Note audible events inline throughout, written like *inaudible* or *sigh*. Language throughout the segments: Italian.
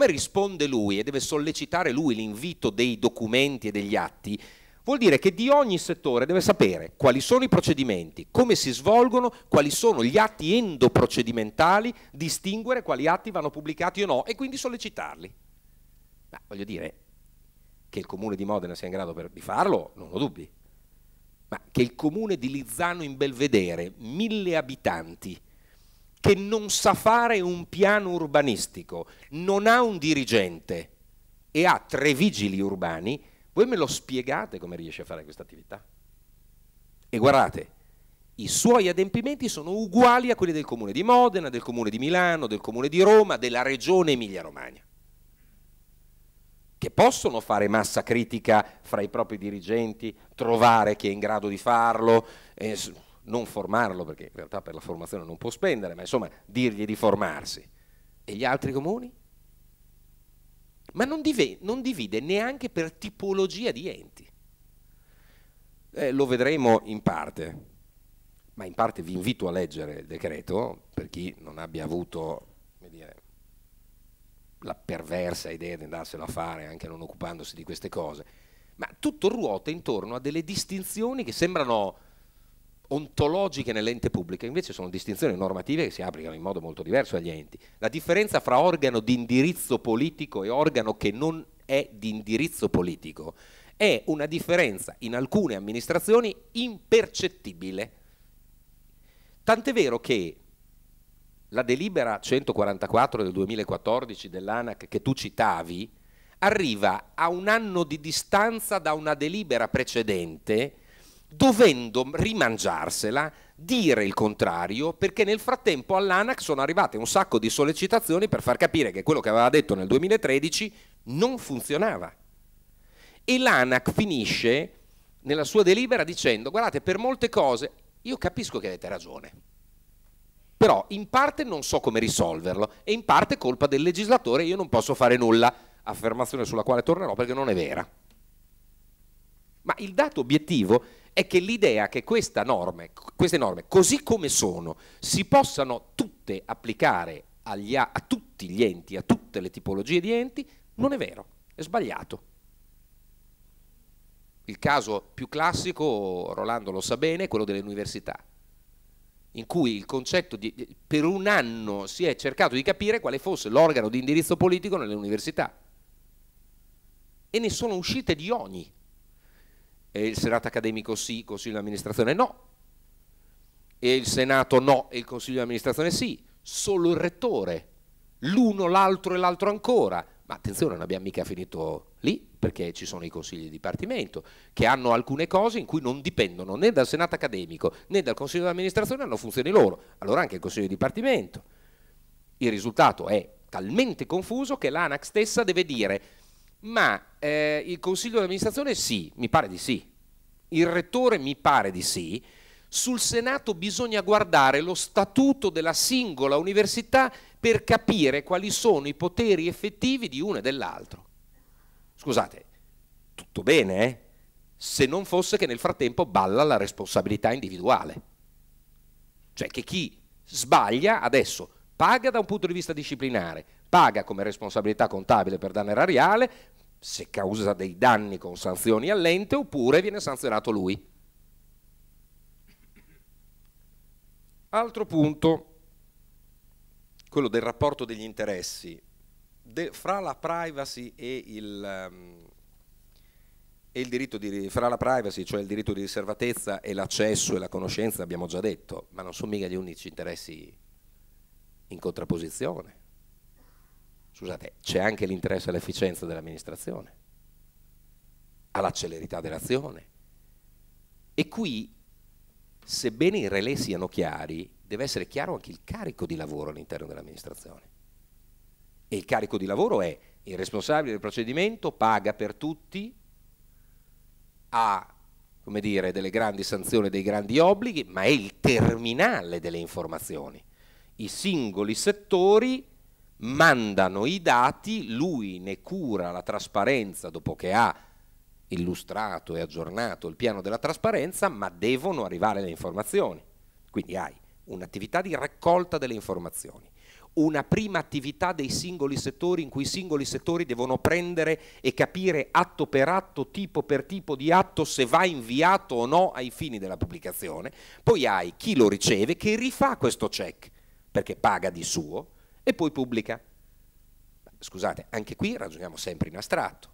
come risponde lui e deve sollecitare lui l'invito dei documenti e degli atti, vuol dire che di ogni settore deve sapere quali sono i procedimenti, come si svolgono, quali sono gli atti endoprocedimentali, distinguere quali atti vanno pubblicati o no e quindi sollecitarli. Ma voglio dire che il comune di Modena sia in grado per, di farlo, non ho dubbi, ma che il comune di Lizzano in Belvedere, mille abitanti, che non sa fare un piano urbanistico, non ha un dirigente e ha tre vigili urbani, voi me lo spiegate come riesce a fare questa attività? E guardate, i suoi adempimenti sono uguali a quelli del comune di Modena, del comune di Milano, del comune di Roma, della regione Emilia-Romagna, che possono fare massa critica fra i propri dirigenti, trovare chi è in grado di farlo. Eh, non formarlo perché in realtà per la formazione non può spendere, ma insomma dirgli di formarsi. E gli altri comuni? Ma non, dive, non divide neanche per tipologia di enti. Eh, lo vedremo in parte, ma in parte vi invito a leggere il decreto per chi non abbia avuto dire, la perversa idea di andarselo a fare anche non occupandosi di queste cose. Ma tutto ruota intorno a delle distinzioni che sembrano ontologiche nell'ente pubblico, invece sono distinzioni normative che si applicano in modo molto diverso agli enti. La differenza fra organo di indirizzo politico e organo che non è di indirizzo politico è una differenza in alcune amministrazioni impercettibile. Tant'è vero che la delibera 144 del 2014 dell'ANAC che tu citavi arriva a un anno di distanza da una delibera precedente dovendo rimangiarsela, dire il contrario, perché nel frattempo all'ANAC sono arrivate un sacco di sollecitazioni per far capire che quello che aveva detto nel 2013 non funzionava. E l'ANAC finisce nella sua delibera dicendo guardate per molte cose io capisco che avete ragione, però in parte non so come risolverlo e in parte è colpa del legislatore, io non posso fare nulla, affermazione sulla quale tornerò perché non è vera. Ma il dato obiettivo è che l'idea che norme, queste norme, così come sono, si possano tutte applicare agli, a tutti gli enti, a tutte le tipologie di enti, non è vero, è sbagliato. Il caso più classico, Rolando lo sa bene, è quello delle università, in cui il concetto di, per un anno si è cercato di capire quale fosse l'organo di indirizzo politico nelle università e ne sono uscite di ogni e il Senato accademico sì, il Consiglio di amministrazione no, e il Senato no e il Consiglio di amministrazione sì, solo il rettore, l'uno, l'altro e l'altro ancora. Ma attenzione, non abbiamo mica finito lì, perché ci sono i consigli di dipartimento che hanno alcune cose in cui non dipendono né dal Senato accademico né dal Consiglio di amministrazione, hanno funzioni loro. Allora anche il Consiglio di dipartimento. Il risultato è talmente confuso che l'ANAC stessa deve dire ma eh, il consiglio di amministrazione sì, mi pare di sì, il rettore mi pare di sì, sul Senato bisogna guardare lo statuto della singola università per capire quali sono i poteri effettivi di uno e dell'altro. Scusate, tutto bene, eh? se non fosse che nel frattempo balla la responsabilità individuale. Cioè che chi sbaglia adesso paga da un punto di vista disciplinare, paga come responsabilità contabile per danno erariale se causa dei danni con sanzioni all'ente oppure viene sanzionato lui. Altro punto, quello del rapporto degli interessi de, fra la privacy e il, um, e il diritto di fra la privacy, cioè il diritto di riservatezza e l'accesso e la conoscenza, abbiamo già detto, ma non sono mica gli unici interessi in contrapposizione. Scusate, c'è anche l'interesse all'efficienza dell'amministrazione, alla celerità dell'azione. E qui, sebbene i relè siano chiari, deve essere chiaro anche il carico di lavoro all'interno dell'amministrazione. E il carico di lavoro è il responsabile del procedimento paga per tutti, ha come dire, delle grandi sanzioni, dei grandi obblighi, ma è il terminale delle informazioni. I singoli settori mandano i dati, lui ne cura la trasparenza dopo che ha illustrato e aggiornato il piano della trasparenza, ma devono arrivare le informazioni. Quindi hai un'attività di raccolta delle informazioni, una prima attività dei singoli settori in cui i singoli settori devono prendere e capire atto per atto, tipo per tipo di atto se va inviato o no ai fini della pubblicazione, poi hai chi lo riceve che rifà questo check perché paga di suo, e poi pubblica. Scusate, anche qui ragioniamo sempre in astratto.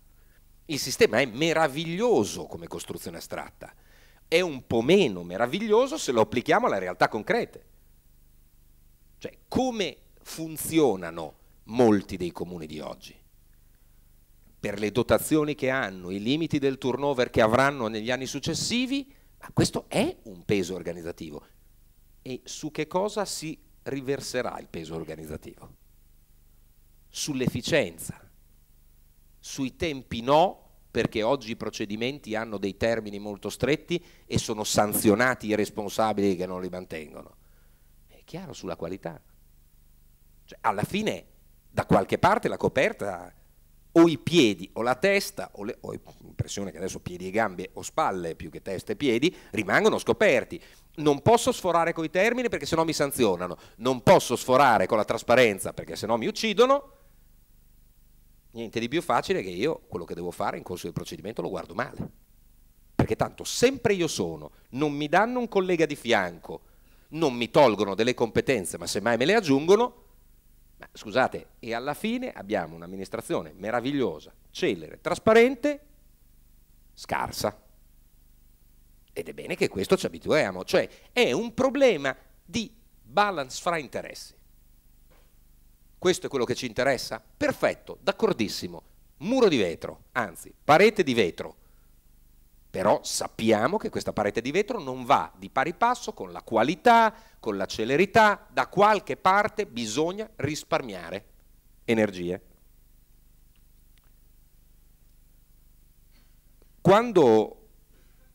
Il sistema è meraviglioso come costruzione astratta, è un po' meno meraviglioso se lo applichiamo alla realtà concreta. Cioè, come funzionano molti dei comuni di oggi? Per le dotazioni che hanno, i limiti del turnover che avranno negli anni successivi, ma questo è un peso organizzativo. E su che cosa si riverserà il peso organizzativo? Sull'efficienza, sui tempi no, perché oggi i procedimenti hanno dei termini molto stretti e sono sanzionati i responsabili che non li mantengono. È chiaro sulla qualità. Cioè, alla fine da qualche parte la coperta o i piedi o la testa, o, le, ho l'impressione che adesso piedi e gambe o spalle più che testa e piedi, rimangono scoperti. Non posso sforare con i termini perché sennò mi sanzionano, non posso sforare con la trasparenza perché sennò mi uccidono. Niente di più facile che io quello che devo fare in corso del procedimento lo guardo male. Perché tanto sempre io sono, non mi danno un collega di fianco, non mi tolgono delle competenze, ma semmai me le aggiungono, ma, scusate, e alla fine abbiamo un'amministrazione meravigliosa, celere, trasparente, scarsa. Ed è bene che questo ci abituiamo, cioè è un problema di balance fra interessi. Questo è quello che ci interessa? Perfetto, d'accordissimo. Muro di vetro, anzi, parete di vetro però sappiamo che questa parete di vetro non va di pari passo con la qualità, con la celerità, da qualche parte bisogna risparmiare energie. Quando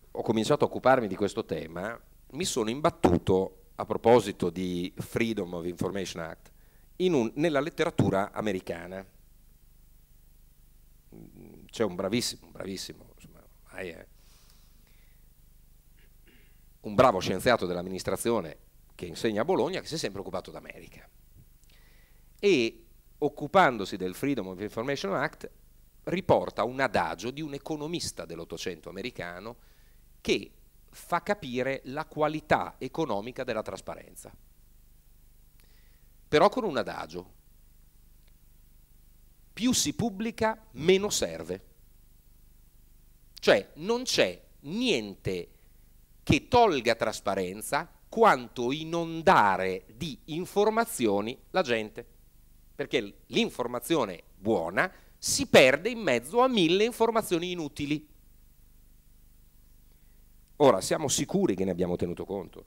ho cominciato a occuparmi di questo tema, mi sono imbattuto a proposito di Freedom of Information Act in un, nella letteratura americana. C'è un bravissimo, un bravissimo, insomma, un bravo scienziato dell'amministrazione che insegna a Bologna che si è sempre occupato d'America e occupandosi del Freedom of Information Act riporta un adagio di un economista dell'Ottocento americano che fa capire la qualità economica della trasparenza. Però con un adagio. Più si pubblica, meno serve. Cioè non c'è niente che tolga trasparenza quanto inondare di informazioni la gente. Perché l'informazione buona si perde in mezzo a mille informazioni inutili. Ora, siamo sicuri che ne abbiamo tenuto conto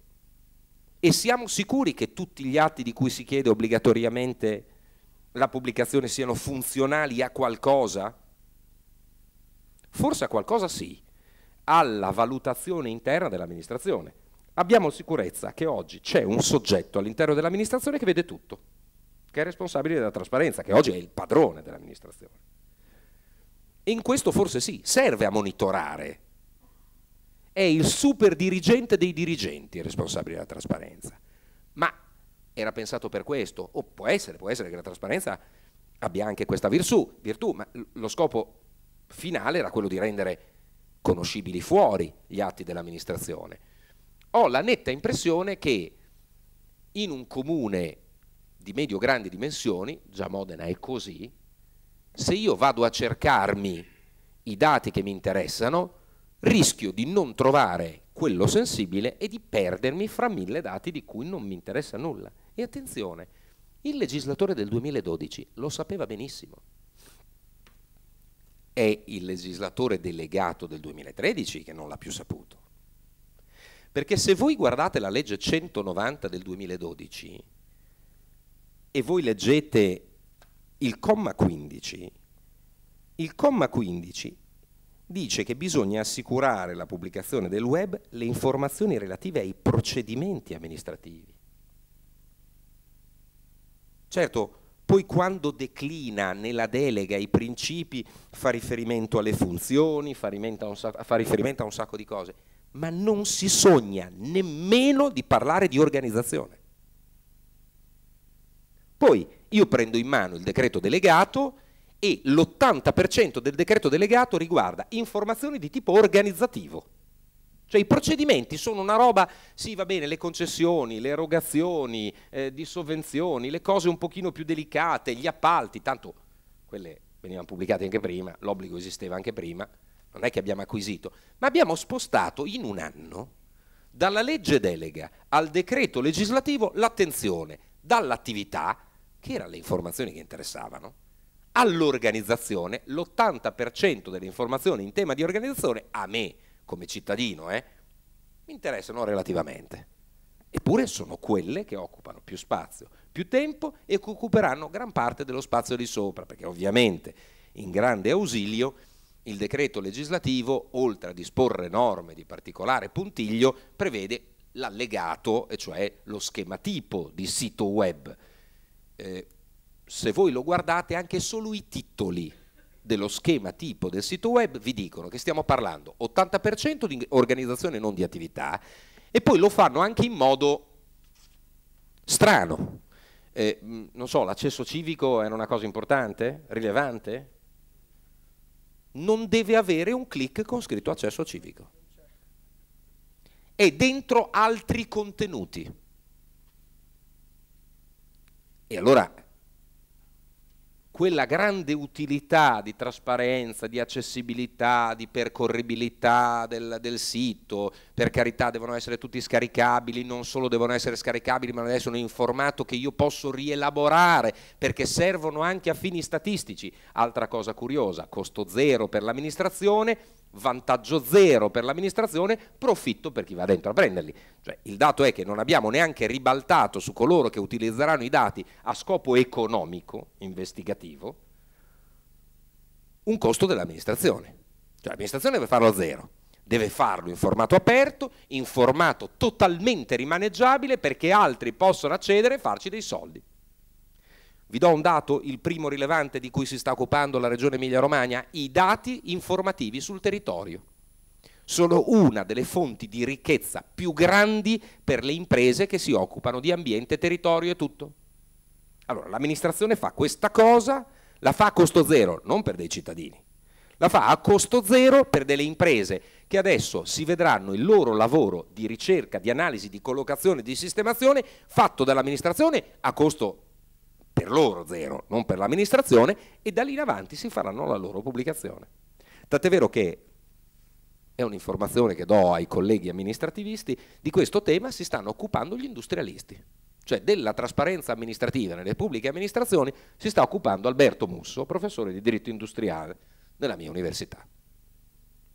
e siamo sicuri che tutti gli atti di cui si chiede obbligatoriamente la pubblicazione siano funzionali a qualcosa? Forse a qualcosa sì, alla valutazione interna dell'amministrazione. Abbiamo sicurezza che oggi c'è un soggetto all'interno dell'amministrazione che vede tutto, che è responsabile della trasparenza, che oggi è il padrone dell'amministrazione. In questo forse sì, serve a monitorare. È il super dirigente dei dirigenti il responsabile della trasparenza. Ma era pensato per questo, o può essere, può essere che la trasparenza abbia anche questa virtù, virtù ma lo scopo finale era quello di rendere conoscibili fuori gli atti dell'amministrazione. Ho la netta impressione che in un comune di medio-grandi dimensioni, già Modena è così, se io vado a cercarmi i dati che mi interessano, rischio di non trovare quello sensibile e di perdermi fra mille dati di cui non mi interessa nulla. E attenzione, il legislatore del 2012 lo sapeva benissimo è il legislatore delegato del 2013 che non l'ha più saputo. Perché se voi guardate la legge 190 del 2012 e voi leggete il comma 15, il comma 15 dice che bisogna assicurare la pubblicazione del web le informazioni relative ai procedimenti amministrativi. Certo, poi quando declina nella delega i principi fa riferimento alle funzioni, fa riferimento a un sacco, a riferimento a un sacco di cose, ma non si sogna nemmeno di parlare di organizzazione. Poi io prendo in mano il decreto delegato e l'80% del decreto delegato riguarda informazioni di tipo organizzativo cioè i procedimenti sono una roba, sì va bene, le concessioni, le erogazioni eh, di sovvenzioni, le cose un pochino più delicate, gli appalti, tanto quelle venivano pubblicate anche prima, l'obbligo esisteva anche prima, non è che abbiamo acquisito, ma abbiamo spostato in un anno dalla legge delega al decreto legislativo l'attenzione dall'attività, che erano le informazioni che interessavano, all'organizzazione, l'80% delle informazioni in tema di organizzazione a me come cittadino, eh, mi interessano relativamente. Eppure sono quelle che occupano più spazio, più tempo e che occuperanno gran parte dello spazio di sopra, perché ovviamente in grande ausilio il decreto legislativo, oltre a disporre norme di particolare puntiglio, prevede l'allegato, e cioè lo schematipo di sito web. Eh, se voi lo guardate anche solo i titoli dello schema tipo del sito web vi dicono che stiamo parlando 80% di organizzazione non di attività e poi lo fanno anche in modo strano. Eh, non so, l'accesso civico era una cosa importante, rilevante? Non deve avere un click con scritto accesso civico. È dentro altri contenuti. E allora quella grande utilità di trasparenza, di accessibilità, di percorribilità del, del, sito, per carità devono essere tutti scaricabili, non solo devono essere scaricabili ma devono essere in formato che io posso rielaborare perché servono anche a fini statistici. Altra cosa curiosa, costo zero per l'amministrazione, vantaggio zero per l'amministrazione, profitto per chi va dentro a prenderli. Cioè, il dato è che non abbiamo neanche ribaltato su coloro che utilizzeranno i dati a scopo economico, investigativo, un costo dell'amministrazione. Cioè l'amministrazione deve farlo a zero, deve farlo in formato aperto, in formato totalmente rimaneggiabile perché altri possono accedere e farci dei soldi. Vi do un dato, il primo rilevante di cui si sta occupando la Regione Emilia-Romagna, i dati informativi sul territorio. Sono una delle fonti di ricchezza più grandi per le imprese che si occupano di ambiente, territorio e tutto. Allora, l'amministrazione fa questa cosa, la fa a costo zero, non per dei cittadini, la fa a costo zero per delle imprese che adesso si vedranno il loro lavoro di ricerca, di analisi, di collocazione, di sistemazione fatto dall'amministrazione a costo zero per loro zero, non per l'amministrazione, e da lì in avanti si faranno la loro pubblicazione. Tant'è vero che è un'informazione che do ai colleghi amministrativisti, di questo tema si stanno occupando gli industrialisti, cioè della trasparenza amministrativa nelle pubbliche amministrazioni si sta occupando Alberto Musso, professore di diritto industriale della mia università,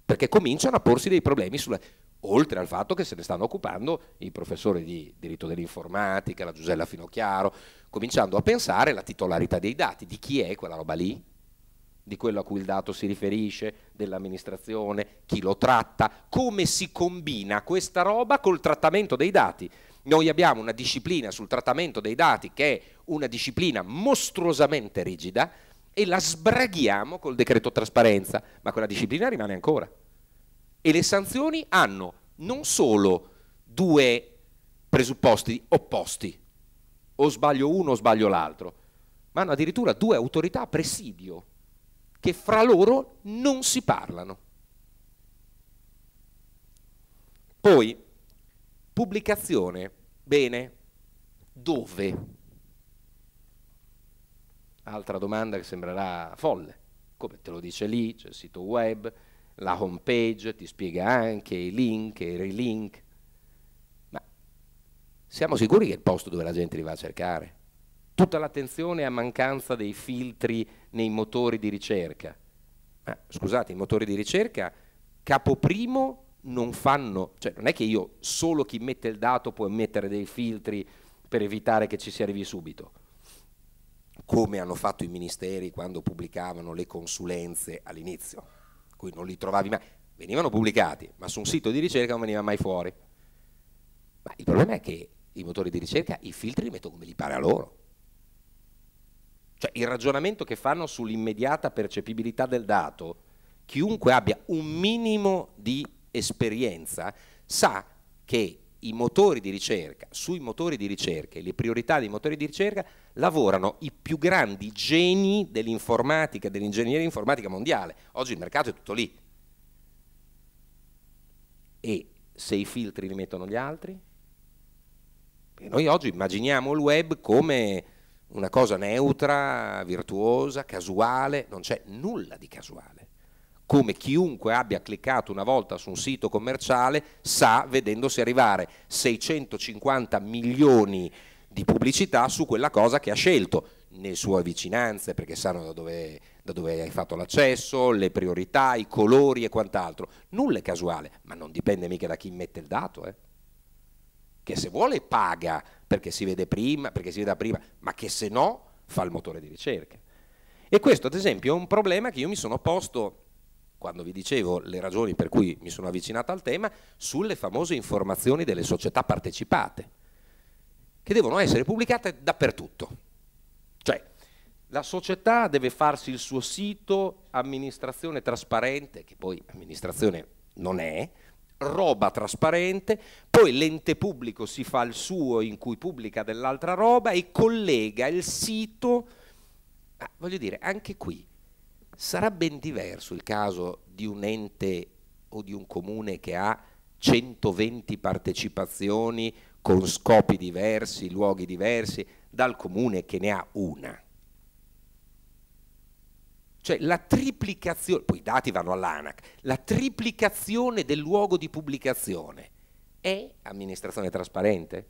perché cominciano a porsi dei problemi sulla oltre al fatto che se ne stanno occupando i professori di diritto dell'informatica, la Giusella Finocchiaro, cominciando a pensare alla titolarità dei dati, di chi è quella roba lì, di quello a cui il dato si riferisce, dell'amministrazione, chi lo tratta, come si combina questa roba col trattamento dei dati. Noi abbiamo una disciplina sul trattamento dei dati che è una disciplina mostruosamente rigida e la sbraghiamo col decreto trasparenza, ma quella disciplina rimane ancora. E le sanzioni hanno non solo due presupposti opposti, o sbaglio uno o sbaglio l'altro, ma hanno addirittura due autorità a presidio che fra loro non si parlano. Poi, pubblicazione, bene, dove? Altra domanda che sembrerà folle, come te lo dice lì, c'è il sito web, la home page, ti spiega anche i link, i relink, ma siamo sicuri che è il posto dove la gente li va a cercare? Tutta l'attenzione a mancanza dei filtri nei motori di ricerca. Ma scusate, i motori di ricerca capo primo non fanno, cioè non è che io solo chi mette il dato può mettere dei filtri per evitare che ci si arrivi subito, come hanno fatto i ministeri quando pubblicavano le consulenze all'inizio cui non li trovavi mai, venivano pubblicati, ma su un sito di ricerca non veniva mai fuori. Ma il problema è che i motori di ricerca i filtri li mettono come li pare a loro. Cioè il ragionamento che fanno sull'immediata percepibilità del dato, chiunque abbia un minimo di esperienza sa che i motori di ricerca, sui motori di ricerca, le priorità dei motori di ricerca lavorano i più grandi geni dell'informatica, dell'ingegneria informatica mondiale. Oggi il mercato è tutto lì. E se i filtri li mettono gli altri? E noi oggi immaginiamo il web come una cosa neutra, virtuosa, casuale, non c'è nulla di casuale. Come chiunque abbia cliccato una volta su un sito commerciale sa, vedendosi arrivare 650 milioni di di pubblicità su quella cosa che ha scelto, nelle sue vicinanze, perché sanno da dove, da dove hai fatto l'accesso, le priorità, i colori e quant'altro. Nulla è casuale, ma non dipende mica da chi mette il dato. Eh che se vuole paga perché si vede prima, perché si veda prima, ma che se no fa il motore di ricerca. E questo ad esempio è un problema che io mi sono posto quando vi dicevo le ragioni per cui mi sono avvicinato al tema sulle famose informazioni delle società partecipate che devono essere pubblicate dappertutto. Cioè, la società deve farsi il suo sito, amministrazione trasparente, che poi amministrazione non è, roba trasparente, poi l'ente pubblico si fa il suo in cui pubblica dell'altra roba e collega il sito, ma voglio dire, anche qui sarà ben diverso il caso di un ente o di un comune che ha 120 partecipazioni con scopi diversi, luoghi diversi, dal comune che ne ha una. Cioè la triplicazione, poi i dati vanno all'ANAC, la triplicazione del luogo di pubblicazione è amministrazione trasparente?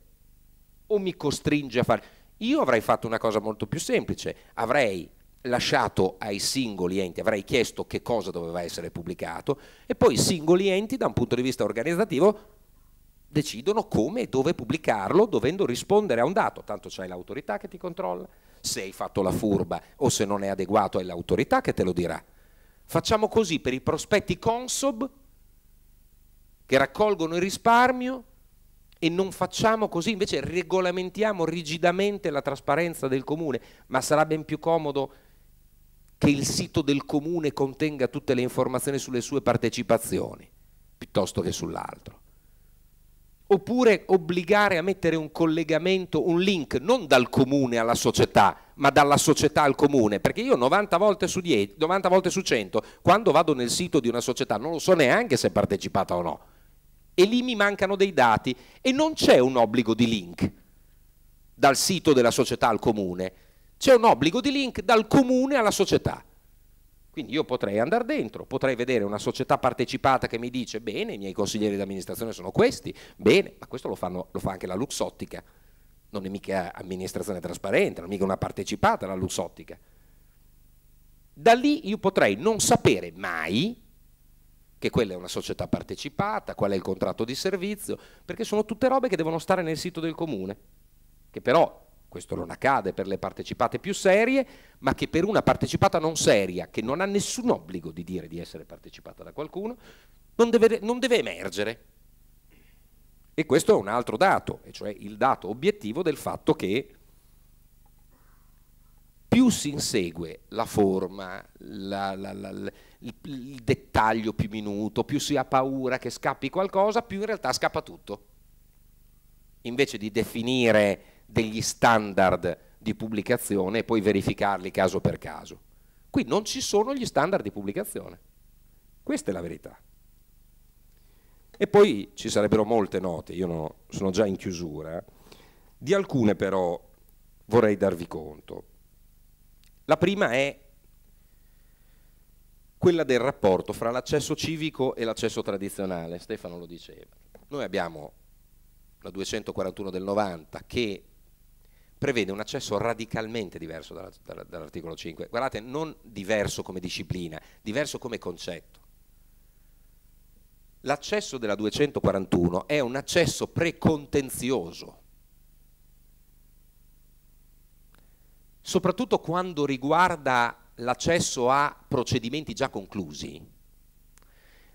O mi costringe a fare... Io avrei fatto una cosa molto più semplice, avrei lasciato ai singoli enti, avrei chiesto che cosa doveva essere pubblicato e poi i singoli enti da un punto di vista organizzativo decidono come e dove pubblicarlo dovendo rispondere a un dato, tanto c'è l'autorità che ti controlla, se hai fatto la furba o se non è adeguato è l'autorità che te lo dirà. Facciamo così per i prospetti Consob che raccolgono il risparmio e non facciamo così, invece regolamentiamo rigidamente la trasparenza del comune, ma sarà ben più comodo che il sito del comune contenga tutte le informazioni sulle sue partecipazioni piuttosto che sull'altro oppure obbligare a mettere un collegamento, un link, non dal comune alla società, ma dalla società al comune, perché io 90 volte su, 10, 90 volte su 100, quando vado nel sito di una società, non lo so neanche se è partecipata o no, e lì mi mancano dei dati e non c'è un obbligo di link dal sito della società al comune, c'è un obbligo di link dal comune alla società. Quindi io potrei andare dentro, potrei vedere una società partecipata che mi dice bene, i miei consiglieri di amministrazione sono questi, bene, ma questo lo, fanno, lo fa anche la Luxottica, non è mica amministrazione trasparente, non è mica una partecipata la Luxottica. Da lì io potrei non sapere mai che quella è una società partecipata, qual è il contratto di servizio, perché sono tutte robe che devono stare nel sito del comune, che però questo non accade per le partecipate più serie, ma che per una partecipata non seria, che non ha nessun obbligo di dire di essere partecipata da qualcuno, non deve, non deve emergere. E questo è un altro dato, e cioè il dato obiettivo del fatto che più si insegue la forma, la, la, la, il, il dettaglio più minuto, più si ha paura che scappi qualcosa, più in realtà scappa tutto. Invece di definire degli standard di pubblicazione e poi verificarli caso per caso. Qui non ci sono gli standard di pubblicazione. Questa è la verità. E poi ci sarebbero molte note, io no, sono già in chiusura, di alcune però vorrei darvi conto. La prima è quella del rapporto fra l'accesso civico e l'accesso tradizionale, Stefano lo diceva. Noi abbiamo la 241 del 90 che prevede un accesso radicalmente diverso dall'articolo 5. Guardate, non diverso come disciplina, diverso come concetto. L'accesso della 241 è un accesso precontenzioso, soprattutto quando riguarda l'accesso a procedimenti già conclusi.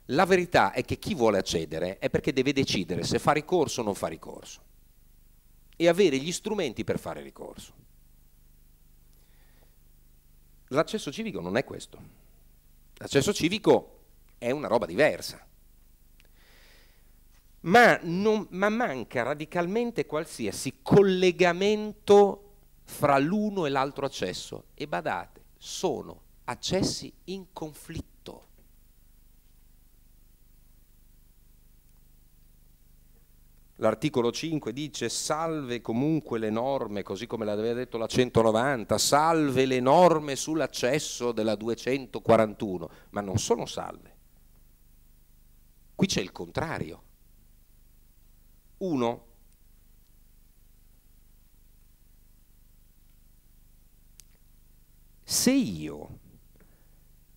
La verità è che chi vuole accedere è perché deve decidere se fa ricorso o non fa ricorso e avere gli strumenti per fare ricorso. L'accesso civico non è questo. L'accesso civico è una roba diversa. Ma, non, ma manca radicalmente qualsiasi collegamento fra l'uno e l'altro accesso. E badate, sono accessi in conflitto. L'articolo 5 dice salve comunque le norme, così come l'aveva detto la 190, salve le norme sull'accesso della 241, ma non sono salve. Qui c'è il contrario. Uno, se io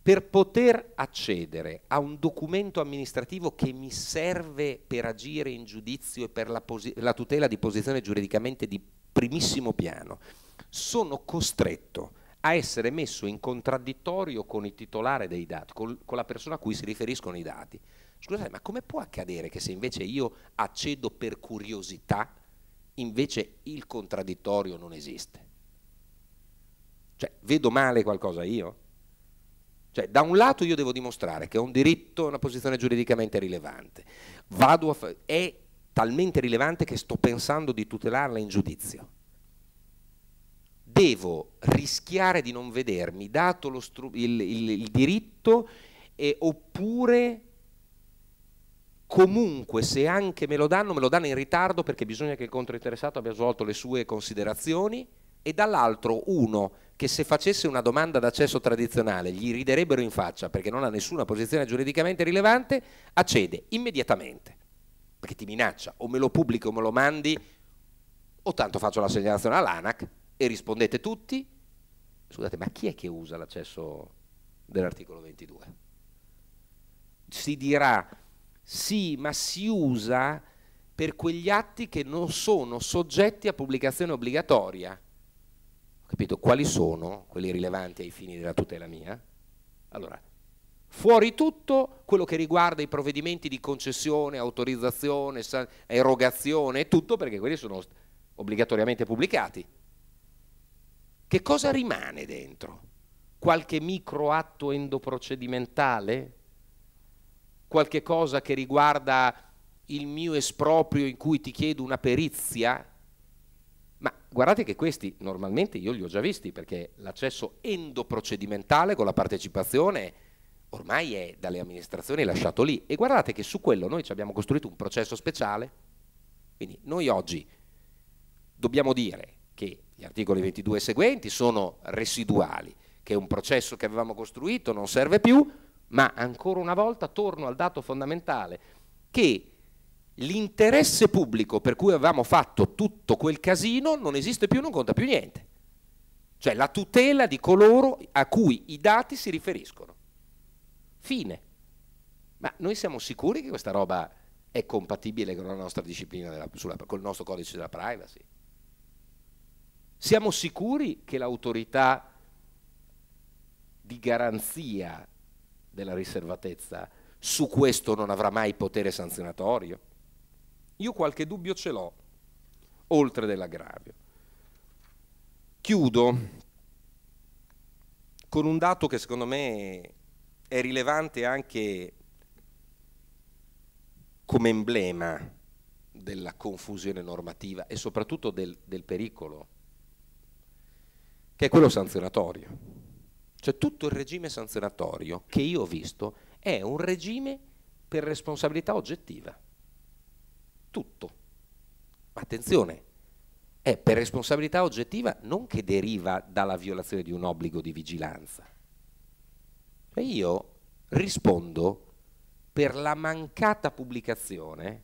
per poter accedere a un documento amministrativo che mi serve per agire in giudizio e per la, la tutela di posizione giuridicamente di primissimo piano, sono costretto a essere messo in contraddittorio con il titolare dei dati, con, con la persona a cui si riferiscono i dati. Scusate, ma come può accadere che se invece io accedo per curiosità, invece il contraddittorio non esiste? Cioè, vedo male qualcosa io? Cioè, da un lato io devo dimostrare che ho un diritto a una posizione giuridicamente rilevante, è talmente rilevante che sto pensando di tutelarla in giudizio. Devo rischiare di non vedermi dato il, il, il, diritto e, oppure comunque se anche me lo danno, me lo danno in ritardo perché bisogna che il controinteressato abbia svolto le sue considerazioni e dall'altro uno che se facesse una domanda d'accesso tradizionale gli riderebbero in faccia perché non ha nessuna posizione giuridicamente rilevante, accede immediatamente perché ti minaccia o me lo pubblichi o me lo mandi o tanto faccio la segnalazione all'ANAC e rispondete tutti. Scusate, ma chi è che usa l'accesso dell'articolo 22? Si dirà sì, ma si usa per quegli atti che non sono soggetti a pubblicazione obbligatoria capito quali sono quelli rilevanti ai fini della tutela mia? Allora, fuori tutto quello che riguarda i provvedimenti di concessione, autorizzazione, erogazione, tutto perché quelli sono obbligatoriamente pubblicati. Che cosa rimane dentro? Qualche micro atto endoprocedimentale? Qualche cosa che riguarda il mio esproprio in cui ti chiedo una perizia? guardate che questi normalmente io li ho già visti perché l'accesso endoprocedimentale con la partecipazione ormai è dalle amministrazioni lasciato lì e guardate che su quello noi ci abbiamo costruito un processo speciale. Quindi noi oggi dobbiamo dire che gli articoli 22 e seguenti sono residuali, che un processo che avevamo costruito non serve più, ma ancora una volta torno al dato fondamentale che l'interesse pubblico per cui avevamo fatto tutto quel casino non esiste più, non conta più niente. Cioè la tutela di coloro a cui i dati si riferiscono. Fine. Ma noi siamo sicuri che questa roba è compatibile con la nostra disciplina, della, sulla, col nostro codice della privacy? Siamo sicuri che l'autorità di garanzia della riservatezza su questo non avrà mai potere sanzionatorio? Io qualche dubbio ce l'ho, oltre dell'aggravio. Chiudo con un dato che secondo me è rilevante anche come emblema della confusione normativa e soprattutto del, del pericolo, che è quello sanzionatorio. Cioè tutto il regime sanzionatorio che io ho visto è un regime per responsabilità oggettiva tutto. Attenzione, è per responsabilità oggettiva non che deriva dalla violazione di un obbligo di vigilanza. Cioè io rispondo per la mancata pubblicazione,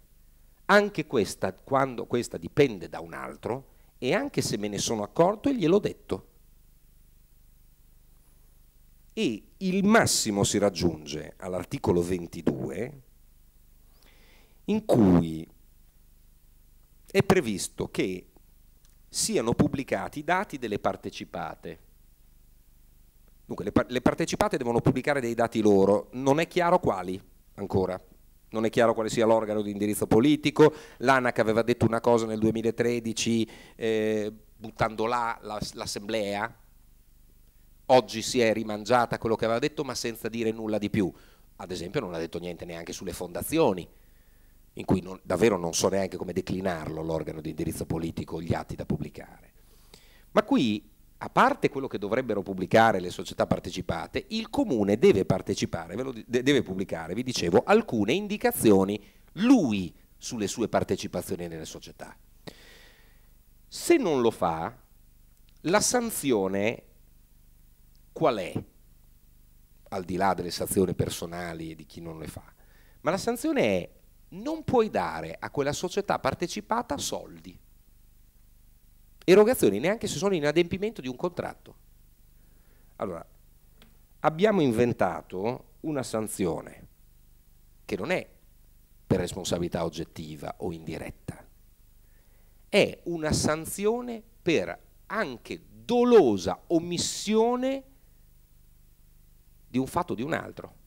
anche questa, quando questa dipende da un altro, e anche se me ne sono accorto e gliel'ho detto. E il massimo si raggiunge all'articolo 22, in cui è previsto che siano pubblicati i dati delle partecipate. Dunque, le, par le partecipate devono pubblicare dei dati loro, non è chiaro quali ancora, non è chiaro quale sia l'organo di indirizzo politico, l'ANAC aveva detto una cosa nel 2013 eh, buttando là l'assemblea, oggi si è rimangiata quello che aveva detto ma senza dire nulla di più, ad esempio non ha detto niente neanche sulle fondazioni, in cui non, davvero non so neanche come declinarlo l'organo di indirizzo politico, gli atti da pubblicare. Ma qui, a parte quello che dovrebbero pubblicare le società partecipate, il comune deve, deve pubblicare, vi dicevo, alcune indicazioni lui sulle sue partecipazioni nelle società. Se non lo fa, la sanzione qual è? Al di là delle sanzioni personali e di chi non le fa. Ma la sanzione è non puoi dare a quella società partecipata soldi. Erogazioni neanche se sono in adempimento di un contratto. Allora, abbiamo inventato una sanzione che non è per responsabilità oggettiva o indiretta, è una sanzione per anche dolosa omissione di un fatto o di un altro.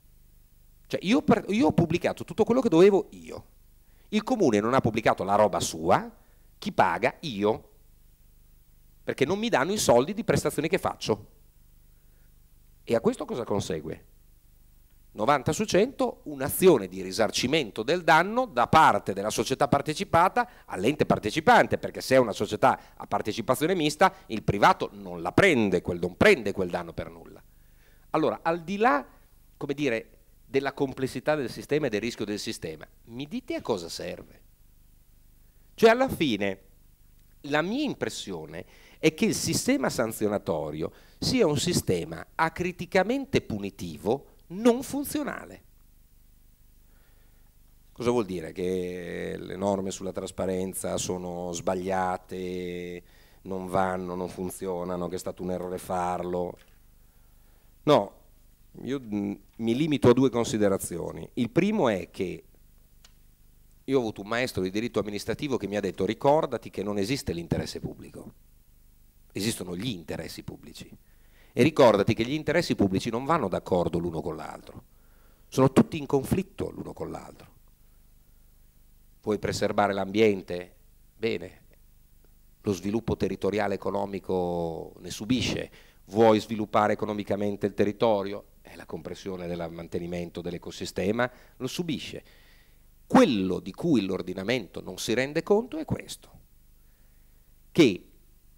Cioè io, io ho pubblicato tutto quello che dovevo io. Il comune non ha pubblicato la roba sua, chi paga? Io. Perché non mi danno i soldi di prestazioni che faccio. E a questo cosa consegue? 90 su 100 un'azione di risarcimento del danno da parte della società partecipata all'ente partecipante, perché se è una società a partecipazione mista il privato non la prende, quel, non prende quel danno per nulla. Allora, al di là, come dire, della complessità del sistema e del rischio del sistema. Mi dite a cosa serve? Cioè alla fine la mia impressione è che il sistema sanzionatorio sia un sistema acriticamente punitivo non funzionale. Cosa vuol dire? Che le norme sulla trasparenza sono sbagliate, non vanno, non funzionano, che è stato un errore farlo? No, io mm, mi limito a due considerazioni. Il primo è che io ho avuto un maestro di diritto amministrativo che mi ha detto ricordati che non esiste l'interesse pubblico, esistono gli interessi pubblici e ricordati che gli interessi pubblici non vanno d'accordo l'uno con l'altro, sono tutti in conflitto l'uno con l'altro. Vuoi preservare l'ambiente? Bene, lo sviluppo territoriale economico ne subisce, vuoi sviluppare economicamente il territorio, è la compressione del mantenimento dell'ecosistema lo subisce. Quello di cui l'ordinamento non si rende conto è questo, che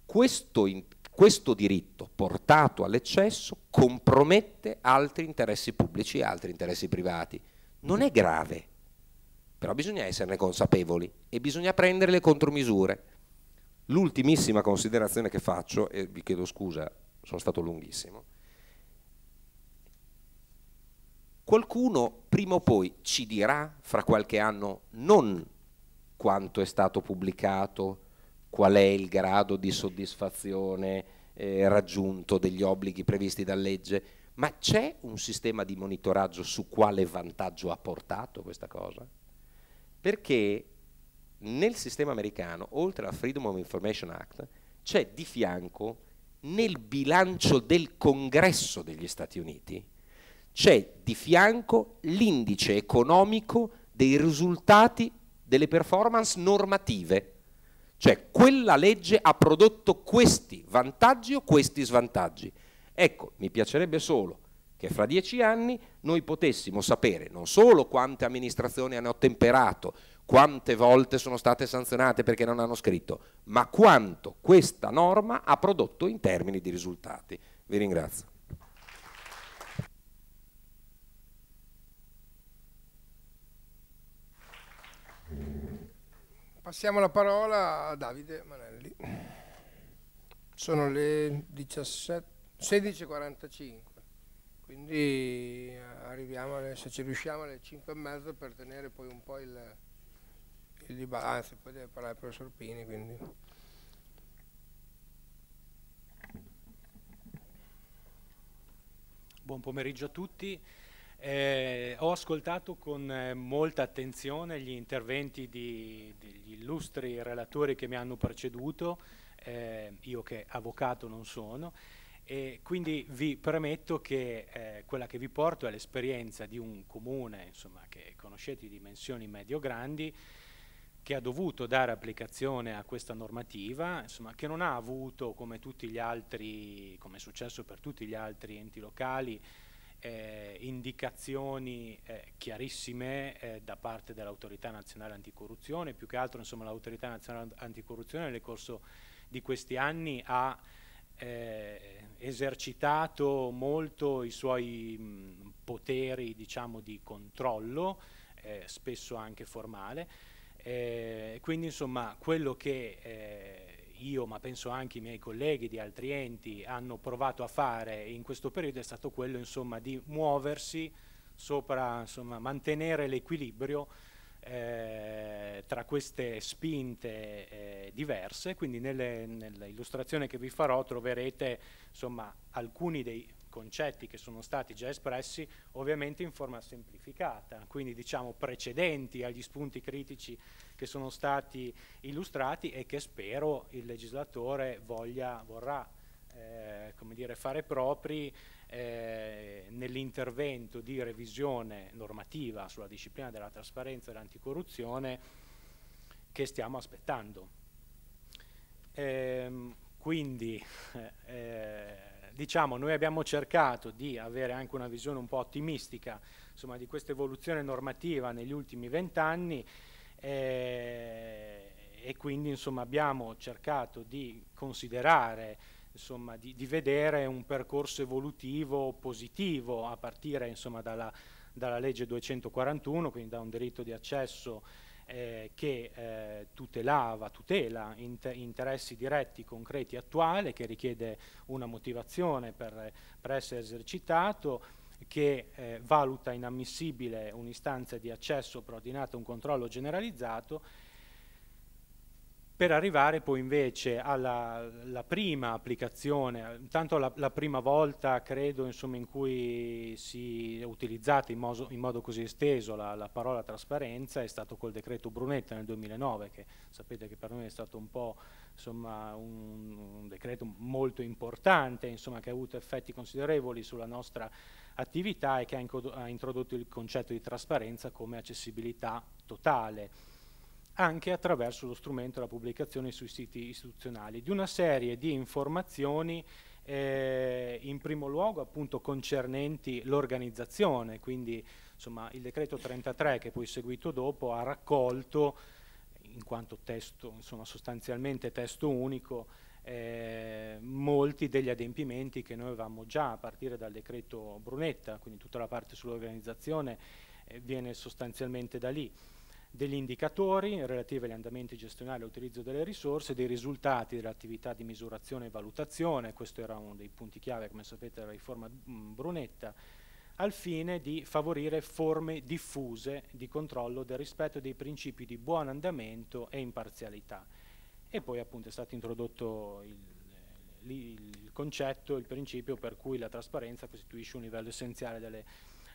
questo, in, questo diritto portato all'eccesso compromette altri interessi pubblici e altri interessi privati. Non è grave, però bisogna esserne consapevoli e bisogna prendere le contromisure. L'ultimissima considerazione che faccio, e vi chiedo scusa sono stato lunghissimo. Qualcuno prima o poi ci dirà fra qualche anno non quanto è stato pubblicato, qual è il grado di soddisfazione eh, raggiunto degli obblighi previsti da legge, ma c'è un sistema di monitoraggio su quale vantaggio ha portato questa cosa? Perché nel sistema americano, oltre al Freedom of Information Act, c'è di fianco nel bilancio del congresso degli Stati Uniti c'è di fianco l'indice economico dei risultati delle performance normative. Cioè quella legge ha prodotto questi vantaggi o questi svantaggi. Ecco, mi piacerebbe solo che fra dieci anni noi potessimo sapere non solo quante amministrazioni hanno ottemperato, quante volte sono state sanzionate perché non hanno scritto, ma quanto questa norma ha prodotto in termini di risultati. Vi ringrazio. Passiamo la parola a Davide Manelli. Sono le 17, 16.45 quindi eh, arriviamo alle, se ci riusciamo alle 5 e mezza per tenere poi un po' il, il dibattito, anzi poi deve parlare il professor Pini quindi. Buon pomeriggio a tutti. Eh, ho ascoltato con eh, molta attenzione gli interventi di, degli illustri relatori che mi hanno preceduto, eh, io che avvocato non sono, e quindi vi premetto che eh, quella che vi porto è l'esperienza di un comune insomma, che conoscete di dimensioni medio-grandi che ha dovuto dare applicazione a questa normativa, insomma, che non ha avuto, come, altri, come è successo per tutti gli altri enti locali, eh, indicazioni eh, chiarissime eh, da parte dell'autorità nazionale anticorruzione, più che altro l'autorità nazionale anticorruzione nel corso di questi anni ha eh, esercitato molto i suoi mh, poteri diciamo, di controllo, eh, spesso anche formale. Eh, quindi insomma quello che eh, io, ma penso anche i miei colleghi di altri enti, hanno provato a fare in questo periodo è stato quello insomma, di muoversi sopra, insomma, mantenere l'equilibrio eh, tra queste spinte eh, diverse, quindi nell'illustrazione che vi farò troverete insomma, alcuni dei concetti che sono stati già espressi ovviamente in forma semplificata, quindi diciamo precedenti agli spunti critici che sono stati illustrati e che spero il legislatore voglia, vorrà eh, come dire, fare propri eh, nell'intervento di revisione normativa sulla disciplina della trasparenza e dell'anticorruzione che stiamo aspettando. Ehm, quindi eh, diciamo noi abbiamo cercato di avere anche una visione un po' ottimistica insomma, di questa evoluzione normativa negli ultimi vent'anni eh, e quindi insomma, abbiamo cercato di considerare insomma, di, di, vedere un percorso evolutivo positivo a partire insomma, dalla, dalla, legge 241, quindi da un diritto di accesso eh, che eh, tutelava, tutela inter interessi diretti, concreti, attuali, che richiede una motivazione per, per essere esercitato, che eh, valuta inammissibile un'istanza di accesso preordinata a un controllo generalizzato per arrivare poi invece alla prima applicazione, intanto la, la, prima volta credo insomma, in cui si è utilizzata in, moso, in modo così esteso la, la, parola trasparenza è stato col decreto Brunetta nel 2009 che sapete che per noi è stato un po' insomma, un, un, decreto molto importante insomma, che ha avuto effetti considerevoli sulla nostra attività e che ha, ha introdotto il concetto di trasparenza come accessibilità totale anche attraverso lo strumento della pubblicazione sui siti istituzionali, di una serie di informazioni eh, in primo luogo appunto concernenti l'organizzazione, quindi insomma il decreto 33 che poi seguito dopo ha raccolto in quanto testo, insomma sostanzialmente testo unico, eh, molti degli adempimenti che noi avevamo già a partire dal decreto Brunetta, quindi tutta la parte sull'organizzazione eh, viene sostanzialmente da lì degli indicatori relativi agli andamenti gestionali e utilizzo delle risorse, dei risultati dell'attività di misurazione e valutazione, questo era uno dei punti chiave, come sapete, della riforma mm, Brunetta, al fine di favorire forme diffuse di controllo del rispetto dei principi di buon andamento e imparzialità. E poi appunto è stato introdotto il, il concetto, il principio per cui la trasparenza costituisce un livello essenziale delle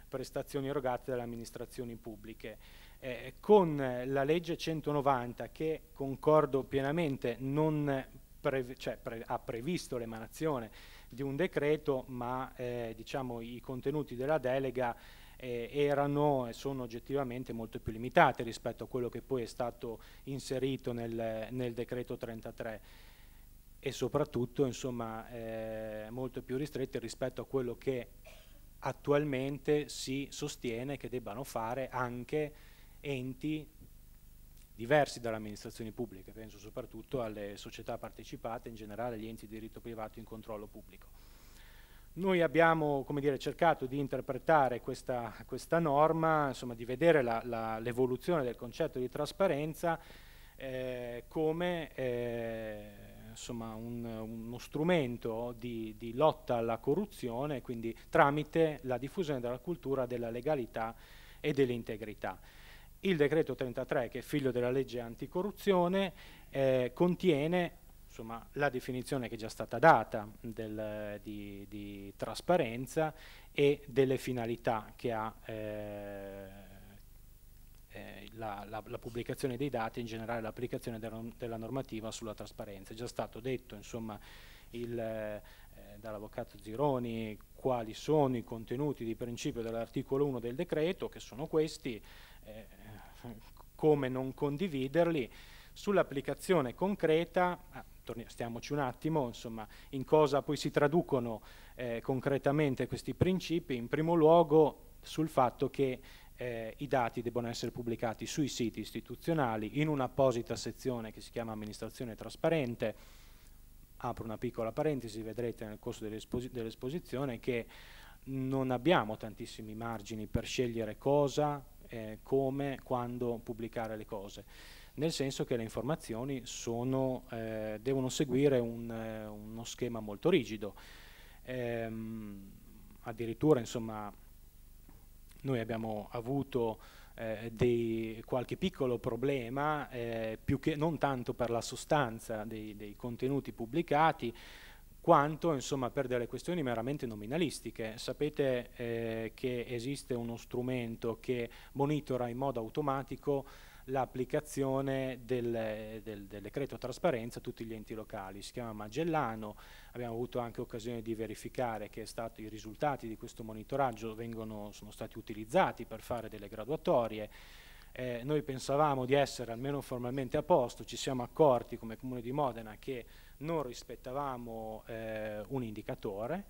prestazioni erogate dalle amministrazioni pubbliche eh, con la legge 190 che concordo pienamente non pre cioè pre ha previsto l'emanazione di un decreto ma eh, diciamo, i contenuti della delega eh, erano e sono oggettivamente molto più limitate rispetto a quello che poi è stato inserito nel, nel decreto 33 e soprattutto insomma, eh, molto più ristrette rispetto a quello che attualmente si sostiene che debbano fare anche enti diversi dalle amministrazioni pubbliche, penso soprattutto alle società partecipate, in generale agli enti di diritto privato in controllo pubblico. Noi abbiamo dire, cercato di interpretare questa, questa norma, insomma, di vedere l'evoluzione del concetto di trasparenza eh, come eh, insomma, un, uno strumento di, di, lotta alla corruzione, quindi tramite la diffusione della cultura della legalità e dell'integrità. Il decreto 33, che è figlio della legge anticorruzione, eh, contiene insomma, la definizione che è già stata data del, di, di, trasparenza e delle finalità che ha eh, eh la, la, la, pubblicazione dei dati e in generale l'applicazione della, della, normativa sulla trasparenza. È già stato detto insomma, il, eh, dall'avvocato Zironi quali sono i contenuti di principio dell'articolo 1 del decreto, che sono questi eh, come non condividerli, sull'applicazione concreta, ah, stiamoci un attimo, insomma, in cosa poi si traducono eh, concretamente questi principi, in primo luogo sul fatto che eh, i dati debbono essere pubblicati sui siti istituzionali in un'apposita sezione che si chiama amministrazione trasparente, apro una piccola parentesi, vedrete nel corso dell'esposizione che non abbiamo tantissimi margini per scegliere cosa eh, come, quando pubblicare le cose, nel senso che le informazioni sono, eh, devono seguire un, eh, uno schema molto rigido. Ehm, addirittura, insomma, noi abbiamo avuto eh, dei, qualche piccolo problema, eh, più che, non tanto per la sostanza dei, dei contenuti pubblicati, quanto insomma, per delle questioni meramente nominalistiche. Sapete eh, che esiste uno strumento che monitora in modo automatico l'applicazione del, del, del, decreto trasparenza a tutti gli enti locali, si chiama Magellano, abbiamo avuto anche occasione di verificare che stato, i risultati di questo monitoraggio vengono, sono stati utilizzati per fare delle graduatorie, eh, noi pensavamo di essere almeno formalmente a posto, ci siamo accorti come Comune di Modena che non rispettavamo eh, un indicatore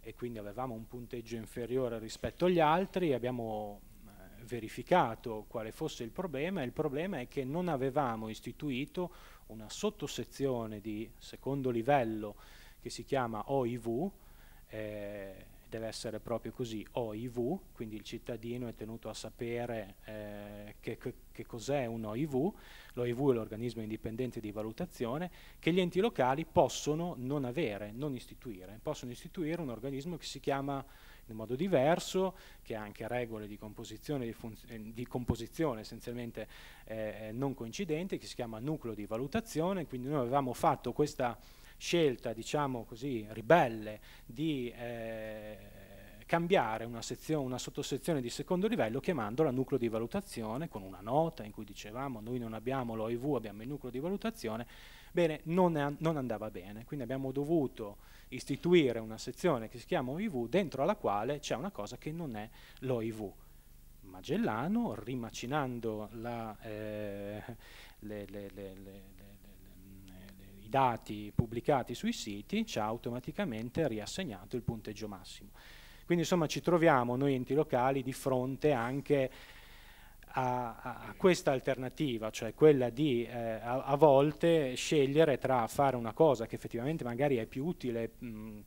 e quindi avevamo un punteggio inferiore rispetto agli altri, abbiamo eh, verificato quale fosse il problema e il problema è che non avevamo istituito una sottosezione di secondo livello che si chiama OIV, eh, deve essere proprio così, OIV, quindi il cittadino è tenuto a sapere eh, che, che, che cos'è un OIV, l'OIV è l'organismo indipendente di valutazione, che gli enti locali possono non avere, non istituire, possono istituire un organismo che si chiama in modo diverso, che ha anche regole di composizione, di funzione, eh, di composizione essenzialmente eh, eh non coincidenti, che si chiama nucleo di valutazione, quindi noi avevamo fatto questa scelta, diciamo così, ribelle di eh, cambiare una, sezione, una sottosezione di secondo livello chiamandola nucleo di valutazione con una nota in cui dicevamo noi non abbiamo l'OIV, abbiamo il nucleo di valutazione, bene, non, è, non andava bene, quindi abbiamo dovuto istituire una sezione che si chiama OIV dentro alla quale c'è una cosa che non è l'OIV. Magellano, rimacinando la, eh, le, le, le, i dati pubblicati sui siti, ci ha automaticamente riassegnato il punteggio massimo. Quindi insomma ci troviamo noi enti locali di fronte anche a, a questa alternativa, cioè quella di eh, a, a, volte scegliere tra fare una cosa che effettivamente magari è più utile mh,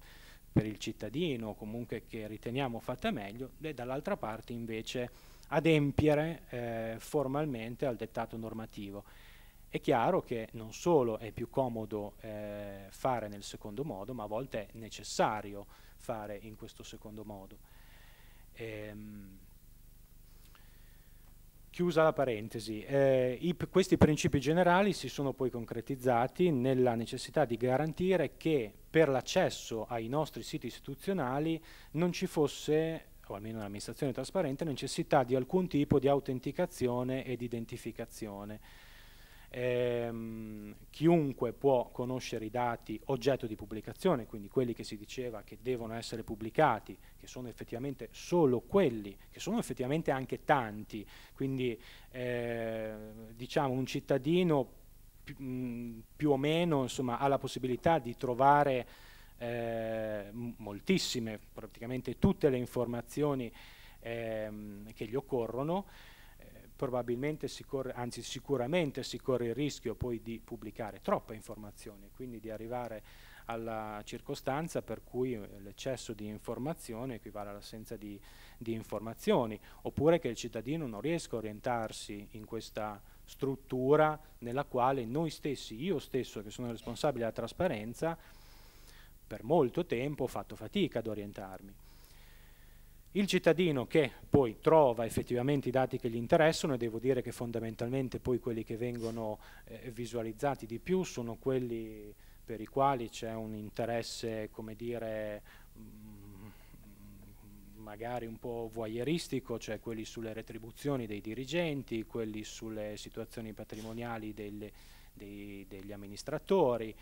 per il cittadino, comunque che riteniamo fatta meglio, e dall'altra parte invece adempiere eh, formalmente al dettato normativo. È chiaro che non solo è più comodo eh, fare nel secondo modo, ma a volte è necessario fare in questo secondo modo. Ehm, chiusa la parentesi, eh, i, questi principi generali si sono poi concretizzati nella necessità di garantire che per l'accesso ai nostri siti istituzionali non ci fosse o almeno un'amministrazione trasparente, necessità di alcun tipo di autenticazione ed identificazione. Ehm, chiunque può conoscere i dati oggetto di pubblicazione, quindi quelli che si diceva che devono essere pubblicati, che sono effettivamente solo quelli, che sono effettivamente anche tanti, quindi eh, diciamo un cittadino pi mh, più o meno insomma, ha la possibilità di trovare eh, moltissime, praticamente tutte le informazioni ehm, che gli occorrono probabilmente si corre, anzi sicuramente si corre il rischio poi di pubblicare troppe informazioni, quindi di arrivare alla circostanza per cui eh, l'eccesso di informazione equivale all'assenza di, di, informazioni, oppure che il cittadino non riesca a orientarsi in questa struttura nella quale noi stessi, io stesso che sono responsabile della trasparenza, per molto tempo ho fatto fatica ad orientarmi. Il cittadino che poi trova effettivamente i dati che gli interessano, e devo dire che fondamentalmente poi quelli che vengono eh, visualizzati di più sono quelli per i quali c'è un interesse, come dire, mm, magari un po' voyeuristico, cioè quelli sulle retribuzioni dei dirigenti, quelli sulle situazioni patrimoniali del, dei, degli amministratori.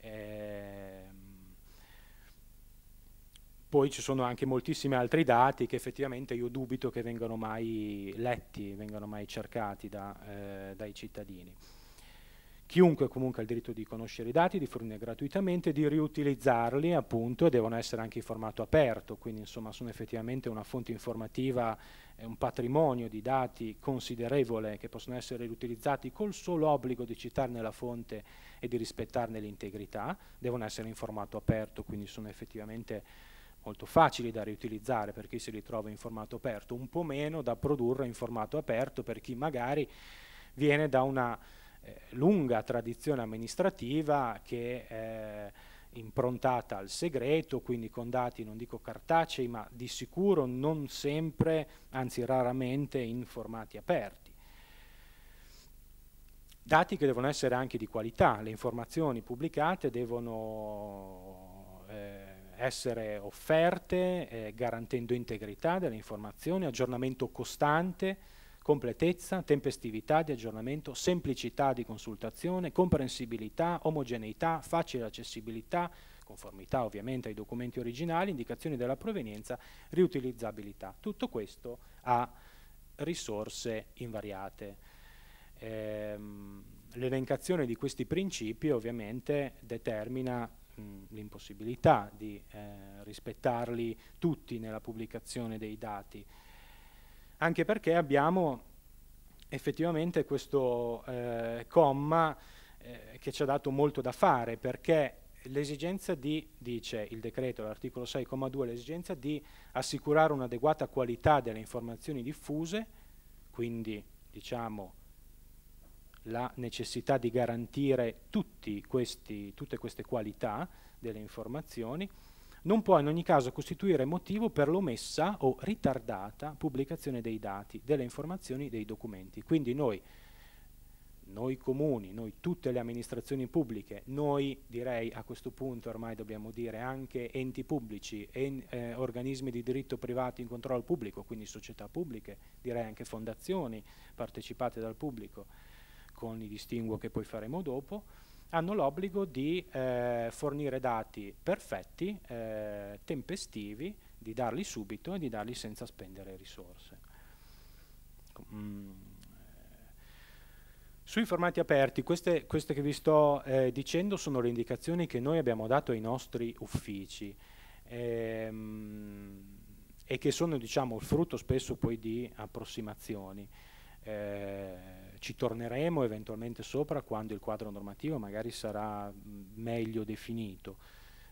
Eh, poi ci sono anche moltissimi altri dati che effettivamente io dubito che vengano mai letti, vengano mai cercati da, eh, dai cittadini. Chiunque comunque ha il diritto di conoscere i dati, di fornire gratuitamente, di riutilizzarli appunto e devono essere anche in formato aperto, quindi insomma sono effettivamente una fonte informativa, eh, un patrimonio di dati considerevole che possono essere riutilizzati col solo obbligo di citarne la fonte e di rispettarne l'integrità, devono essere in formato aperto, quindi sono effettivamente molto facili da riutilizzare per chi si ritrova in formato aperto, un po' meno da produrre in formato aperto per chi magari viene da una eh, lunga tradizione amministrativa che è eh, improntata al segreto, quindi con dati non dico cartacei, ma di sicuro non sempre, anzi raramente in formati aperti. Dati che devono essere anche di qualità, le informazioni pubblicate devono essere offerte eh, garantendo integrità delle informazioni, aggiornamento costante, completezza, tempestività di aggiornamento, semplicità di consultazione, comprensibilità, omogeneità, facile accessibilità, conformità ovviamente ai documenti originali, indicazioni della provenienza, riutilizzabilità. Tutto questo a risorse invariate. Ehm, L'elencazione di questi principi ovviamente determina l'impossibilità di eh, rispettarli tutti nella pubblicazione dei dati, anche perché abbiamo effettivamente questo eh, comma eh, che ci ha dato molto da fare, perché l'esigenza di, dice il decreto, l'articolo 6,2, l'esigenza di assicurare un'adeguata qualità delle informazioni diffuse, quindi diciamo la necessità di garantire questi, tutte queste qualità delle informazioni, non può in ogni caso costituire motivo per l'omessa o ritardata pubblicazione dei dati, delle informazioni, dei documenti. Quindi noi, noi comuni, noi tutte le amministrazioni pubbliche, noi direi a questo punto ormai dobbiamo dire anche enti pubblici, en, eh, organismi di diritto privato in controllo pubblico, quindi società pubbliche, direi anche fondazioni partecipate dal pubblico, con i distinguo che poi faremo dopo, hanno l'obbligo di eh, fornire dati perfetti, eh, tempestivi, di darli subito e di darli senza spendere risorse. Mm. Eh. Sui formati aperti, queste, queste che vi sto eh, dicendo sono le indicazioni che noi abbiamo dato ai nostri uffici ehm, e che sono diciamo, il frutto spesso poi di approssimazioni. Eh, ci torneremo eventualmente sopra quando il quadro normativo magari sarà meglio definito.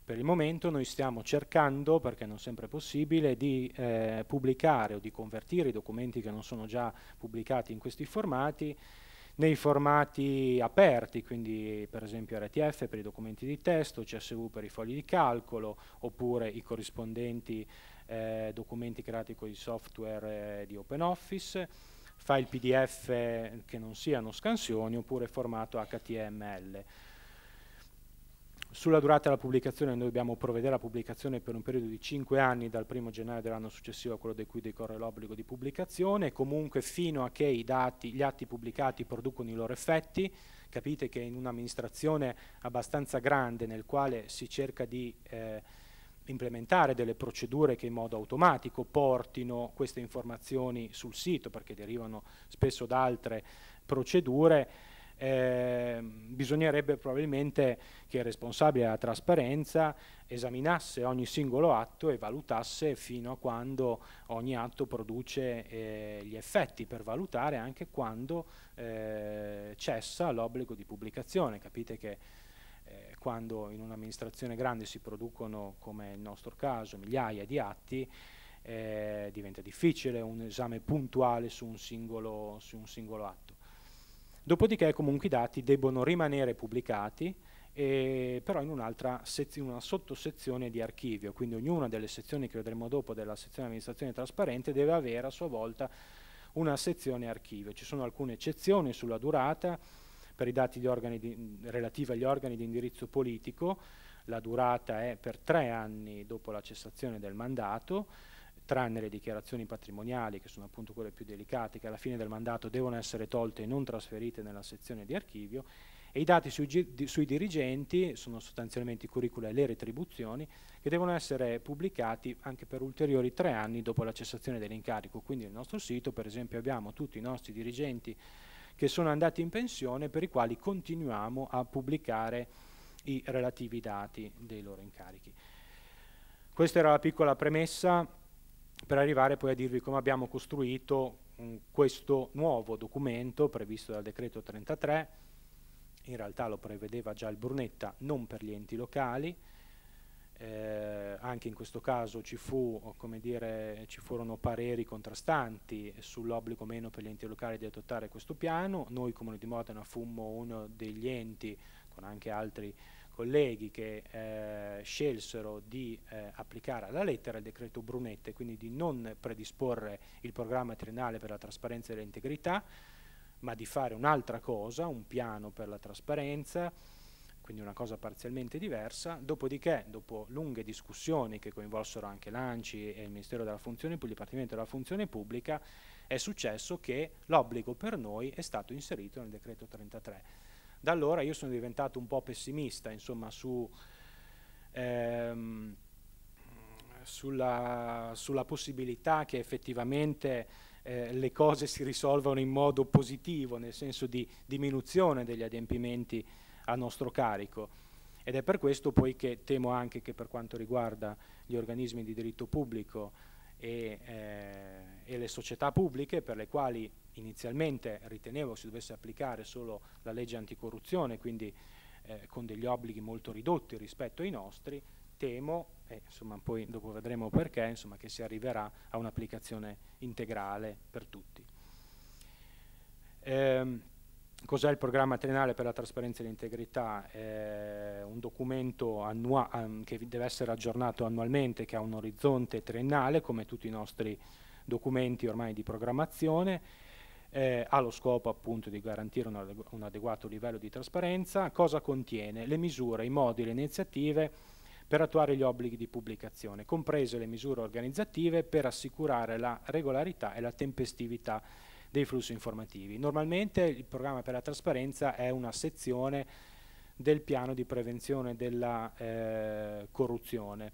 Per il momento noi stiamo cercando, perché non sempre è possibile, di eh, pubblicare o di convertire i documenti che non sono già pubblicati in questi formati nei formati aperti, quindi per esempio RTF per i documenti di testo, CSV per i fogli di calcolo, oppure i corrispondenti eh, documenti creati con i software eh, di OpenOffice file PDF eh, che non siano scansioni oppure formato HTML. Sulla durata della pubblicazione noi dobbiamo provvedere alla pubblicazione per un periodo di 5 anni dal 1 gennaio dell'anno successivo a quello di cui decorre l'obbligo di pubblicazione comunque fino a che i dati, gli atti pubblicati producono i loro effetti. Capite che in un'amministrazione abbastanza grande nel quale si cerca di eh, implementare delle procedure che in modo automatico portino queste informazioni sul sito, perché derivano spesso da altre procedure, eh, bisognerebbe probabilmente che il responsabile della trasparenza esaminasse ogni singolo atto e valutasse fino a quando ogni atto produce eh, gli effetti per valutare anche quando eh, cessa l'obbligo di pubblicazione. Capite che quando in un'amministrazione grande si producono, come nel nostro caso, migliaia di atti, eh, diventa difficile un esame puntuale su un, singolo, su un singolo atto. Dopodiché comunque i dati debbono rimanere pubblicati, eh, però in, un'altra in una sottosezione di archivio, quindi ognuna delle sezioni che vedremo dopo della sezione amministrazione trasparente deve avere a sua volta una sezione archivio. Ci sono alcune eccezioni sulla durata, per i dati di, relativi agli organi di indirizzo politico, la durata è per tre anni dopo la cessazione del mandato, tranne le dichiarazioni patrimoniali, che sono appunto quelle più delicate, che alla fine del mandato devono essere tolte e non trasferite nella sezione di archivio, e i dati sui, sui dirigenti sono sostanzialmente i curricula e le retribuzioni, che devono essere pubblicati anche per ulteriori tre anni dopo la cessazione dell'incarico. Quindi nel nostro sito, per esempio, abbiamo tutti i nostri dirigenti che sono andati in pensione per i quali continuiamo a pubblicare i relativi dati dei loro incarichi. Questa era la piccola premessa per arrivare poi a dirvi come abbiamo costruito mh, mm, questo nuovo documento previsto dal decreto 33, in realtà lo prevedeva già il Brunetta, non per gli enti locali, eh, anche in questo caso ci, fu, dire, ci furono pareri contrastanti sull'obbligo meno per gli enti locali di adottare questo piano, noi Comune di Modena fummo uno degli enti con anche altri colleghi che eh, scelsero di eh, applicare alla lettera il decreto Brunette, quindi di non predisporre il programma triennale per la trasparenza e l'integrità, ma di fare un'altra cosa, un piano per la trasparenza, quindi una cosa parzialmente diversa, dopodiché, dopo lunghe discussioni che coinvolsero anche l'ANCI e il Ministero della Funzione, il Dipartimento della Funzione Pubblica, è successo che l'obbligo per noi è stato inserito nel decreto 33. Da allora io sono diventato un po' pessimista, insomma, su... Ehm, sulla, sulla, possibilità che effettivamente eh, le cose si risolvano in modo positivo, nel senso di diminuzione degli adempimenti a nostro carico. Ed è per questo poi che temo anche che per quanto riguarda gli organismi di diritto pubblico e, eh, e le società pubbliche per le quali inizialmente ritenevo si dovesse applicare solo la legge anticorruzione, quindi eh, con degli obblighi molto ridotti rispetto ai nostri, temo, e insomma poi dopo vedremo perché, insomma, che si arriverà a un'applicazione integrale per tutti. Ehm, Cos'è il programma triennale per la trasparenza e l'integrità? È un documento che deve essere aggiornato annualmente, che ha un orizzonte triennale, come tutti i nostri documenti ormai di programmazione, eh, ha lo scopo appunto di garantire un, un adeguato livello di trasparenza. Cosa contiene? Le misure, i modi, le iniziative per attuare gli obblighi di pubblicazione, comprese le misure organizzative per assicurare la regolarità e la tempestività dei flussi informativi. Normalmente il programma per la trasparenza è una sezione del piano di prevenzione della eh, corruzione.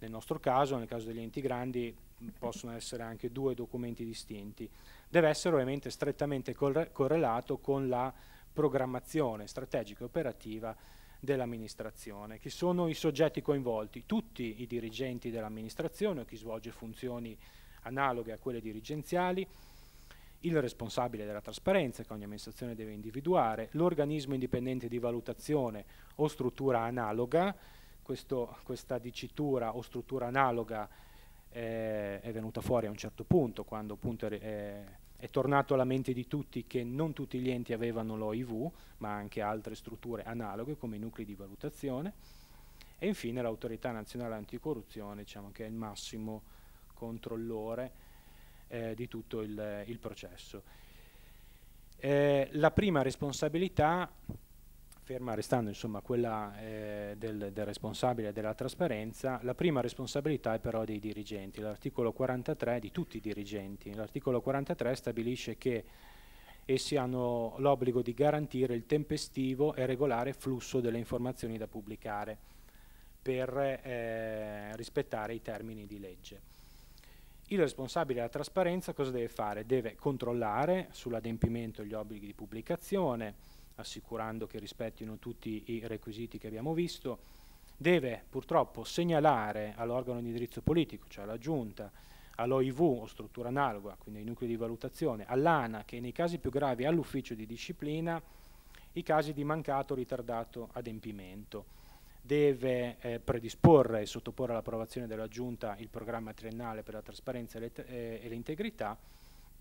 Nel nostro caso, nel caso degli enti grandi, possono essere anche due documenti distinti. Deve essere ovviamente strettamente correlato con la programmazione strategica e operativa dell'amministrazione. Chi sono i soggetti coinvolti? Tutti i dirigenti dell'amministrazione o chi svolge funzioni analoghe a quelle dirigenziali, il responsabile della trasparenza che ogni amministrazione deve individuare, l'organismo indipendente di valutazione o struttura analoga, questo, questa dicitura o struttura analoga eh, è venuta fuori a un certo punto, quando appunto è, è tornato alla mente di tutti che non tutti gli enti avevano l'OIV, ma anche altre strutture analoghe come i nuclei di valutazione, e infine l'autorità nazionale anticorruzione, diciamo che è il massimo controllore eh, di tutto il, il processo. Eh, la prima responsabilità, ferma restando insomma quella eh, del, del, responsabile della trasparenza, la prima responsabilità è però dei dirigenti, l'articolo 43 di tutti i dirigenti. L'articolo 43 stabilisce che essi hanno l'obbligo di garantire il tempestivo e regolare flusso delle informazioni da pubblicare per eh, rispettare i termini di legge. Il responsabile della trasparenza cosa deve fare? Deve controllare sull'adempimento gli obblighi di pubblicazione, assicurando che rispettino tutti i requisiti che abbiamo visto, deve purtroppo segnalare all'organo di indirizzo politico, cioè alla giunta, all'OIV o struttura analoga, quindi ai nuclei di valutazione, all'ANA che nei casi più gravi all'ufficio di disciplina i casi di mancato o ritardato adempimento deve eh, predisporre e sottoporre all'approvazione della Giunta il programma triennale per la trasparenza e, l'integrità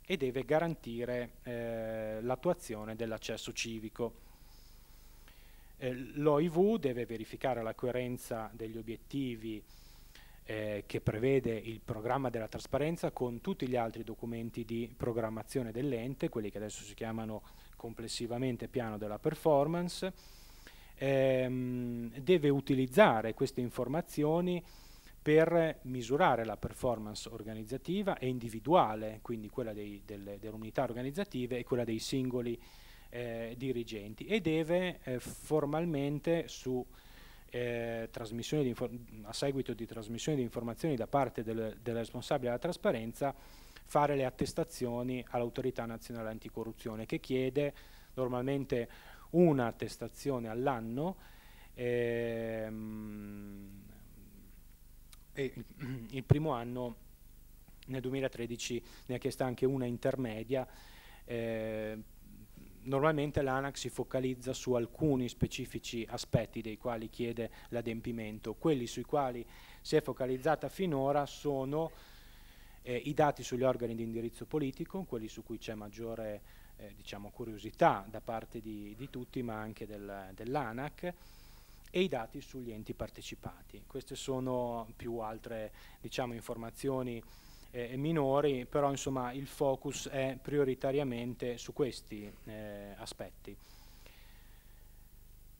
eh, e deve garantire eh, l'attuazione dell'accesso civico. Eh, L'OIV deve verificare la coerenza degli obiettivi eh, che prevede il programma della trasparenza con tutti gli altri documenti di programmazione dell'ente, quelli che adesso si chiamano complessivamente piano della performance, ehm, deve utilizzare queste informazioni per misurare la performance organizzativa e individuale, quindi quella dei, delle, delle, unità organizzative e quella dei singoli eh, dirigenti e deve eh, formalmente su eh, a seguito di trasmissione di informazioni da parte del, del responsabile della trasparenza fare le attestazioni all'autorità nazionale anticorruzione che chiede normalmente una attestazione all'anno ehm, e il *clears throat* primo anno nel 2013 ne ha chiesta anche una intermedia. Eh, normalmente l'ANAC si focalizza su alcuni specifici aspetti dei quali chiede l'adempimento. Quelli sui quali si è focalizzata finora sono eh, i dati sugli organi di indirizzo politico, quelli su cui c'è maggiore eh, diciamo curiosità da parte di, di tutti, ma anche del, dell'ANAC, e i dati sugli enti partecipati. Queste sono più altre diciamo, informazioni eh, minori, però insomma, il focus è prioritariamente su questi eh, aspetti.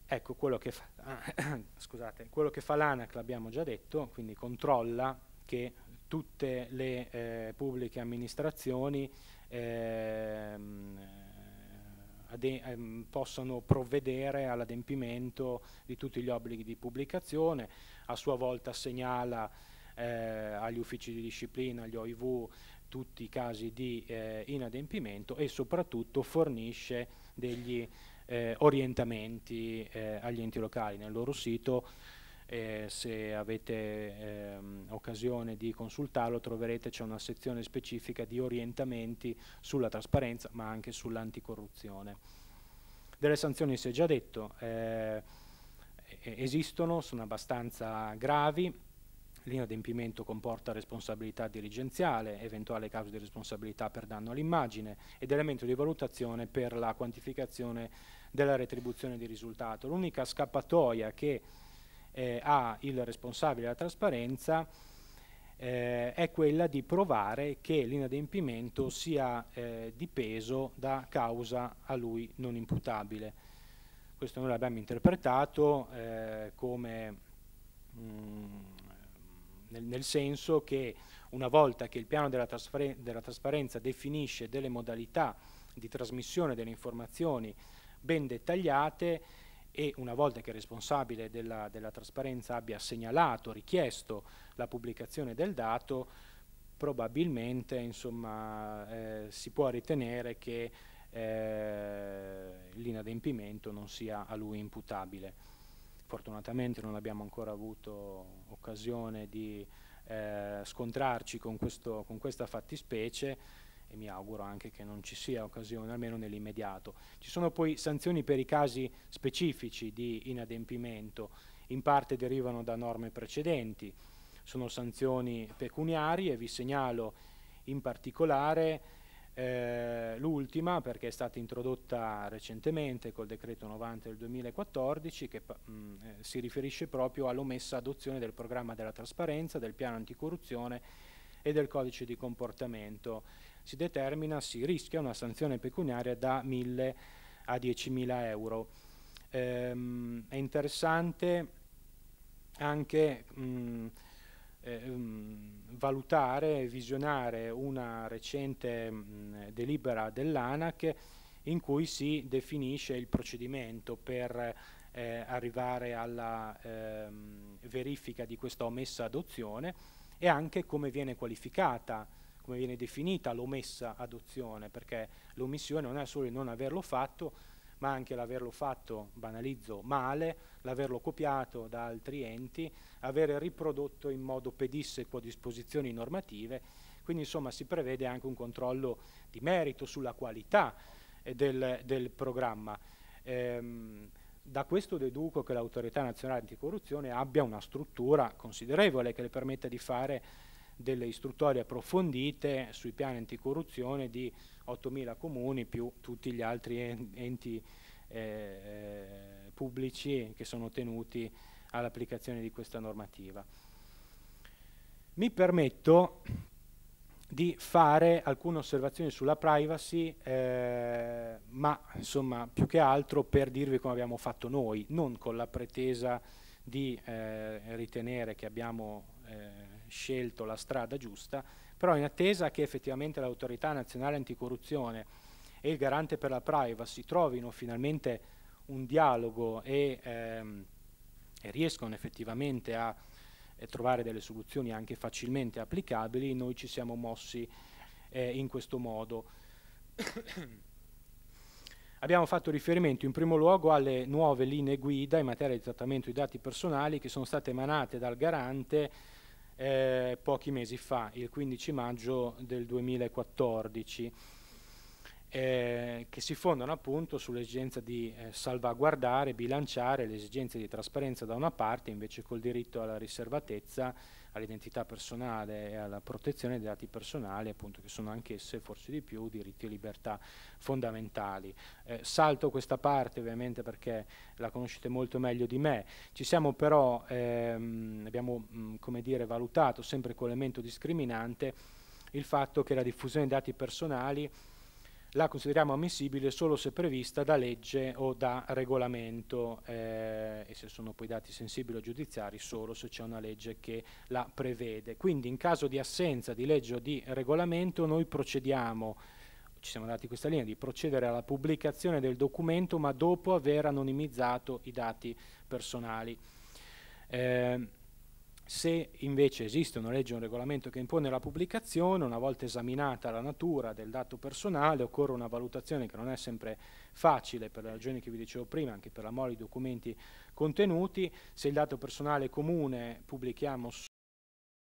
Ecco, quello che fa, *coughs* scusate, quello che fa l'ANAC l'abbiamo già detto, quindi controlla che tutte le eh, pubbliche amministrazioni Ehm, ehm, possano provvedere all'adempimento di tutti gli obblighi di pubblicazione, a sua volta segnala eh, agli uffici di disciplina, agli OIV, tutti i casi di eh, inadempimento e soprattutto fornisce degli eh, orientamenti eh, agli enti locali nel loro sito e se avete ehm, occasione di consultarlo troverete c'è una sezione specifica di orientamenti sulla trasparenza ma anche sull'anticorruzione. Delle sanzioni si è già detto, eh, esistono, sono abbastanza gravi, L'inadempimento comporta responsabilità dirigenziale, eventuale causa di responsabilità per danno all'immagine ed elemento di valutazione per la quantificazione della retribuzione di risultato. L'unica scappatoia che eh, ha il responsabile della trasparenza eh, è quella di provare che l'inadempimento sia eh, peso da causa a lui non imputabile. Questo noi l'abbiamo interpretato eh, come mh, mm, nel, nel, senso che una volta che il piano della, della trasparenza definisce delle modalità di trasmissione delle informazioni ben dettagliate, e una volta che il responsabile della, della trasparenza abbia segnalato, richiesto la pubblicazione del dato, probabilmente insomma, eh, si può ritenere che eh, l'inadempimento non sia a lui imputabile. Fortunatamente non abbiamo ancora avuto occasione di eh, scontrarci con, questo, con questa fattispecie, e mi auguro anche che non ci sia occasione, almeno nell'immediato. Ci sono poi sanzioni per i casi specifici di inadempimento, in parte derivano da norme precedenti, sono sanzioni pecuniarie, vi segnalo in particolare eh, l'ultima perché è stata introdotta recentemente col decreto 90 del 2014 che mh, mm, eh, si riferisce proprio all'omessa adozione del programma della trasparenza, del piano anticorruzione e del codice di comportamento si determina, si rischia una sanzione pecuniaria da 1.000 a 10.000 euro. Ehm, è interessante anche mh, mm, Ehm, mm, valutare e visionare una recente mh, mm, delibera dell'ANAC in cui si definisce il procedimento per eh, arrivare alla ehm, verifica di questa omessa adozione e anche come viene qualificata come viene definita l'omessa adozione, perché l'omissione non è solo il non averlo fatto, ma anche l'averlo fatto, banalizzo, male, l'averlo copiato da altri enti, avere riprodotto in modo pedisseco disposizioni normative, quindi insomma si prevede anche un controllo di merito sulla qualità eh, del, del, programma. Ehm, da questo deduco che l'autorità nazionale anticorruzione abbia una struttura considerevole che le permetta di fare delle istruttorie approfondite sui piani anticorruzione di 8.000 comuni più tutti gli altri enti eh, eh, pubblici che sono tenuti all'applicazione di questa normativa. Mi permetto di fare alcune osservazioni sulla privacy, eh, ma insomma più che altro per dirvi come abbiamo fatto noi, non con la pretesa di eh, ritenere che abbiamo eh, scelto la strada giusta, però in attesa che effettivamente l'autorità nazionale anticorruzione e il garante per la privacy trovino finalmente un dialogo e, ehm, e riescono effettivamente a eh, trovare delle soluzioni anche facilmente applicabili, noi ci siamo mossi eh, in questo modo. *coughs* Abbiamo fatto riferimento in primo luogo alle nuove linee guida in materia di trattamento di dati personali che sono state emanate dal garante eh, pochi mesi fa, il 15 maggio del 2014, eh, che si fondano appunto sull'esigenza di eh, salvaguardare, bilanciare le esigenze di trasparenza da una parte invece col diritto alla riservatezza all'identità personale e alla protezione dei dati personali, appunto, che sono anch'esse, forse di più, diritti e libertà fondamentali. Eh, salto questa parte ovviamente perché la conoscete molto meglio di me. Ci siamo però, ehm, abbiamo mh, mm, come dire, valutato sempre con l'elemento discriminante il fatto che la diffusione dei dati personali la consideriamo ammissibile solo se prevista da legge o da regolamento eh, e se sono poi dati sensibili o giudiziari solo se c'è una legge che la prevede. Quindi in caso di assenza di legge o di regolamento noi procediamo ci siamo dati questa linea di procedere alla pubblicazione del documento ma dopo aver anonimizzato i dati personali. Eh, se invece esiste una legge o un regolamento che impone la pubblicazione, una volta esaminata la natura del dato personale, occorre una valutazione che non è sempre facile per le ragioni che vi dicevo prima, anche per la mole di documenti contenuti. Se il dato personale è comune, pubblichiamo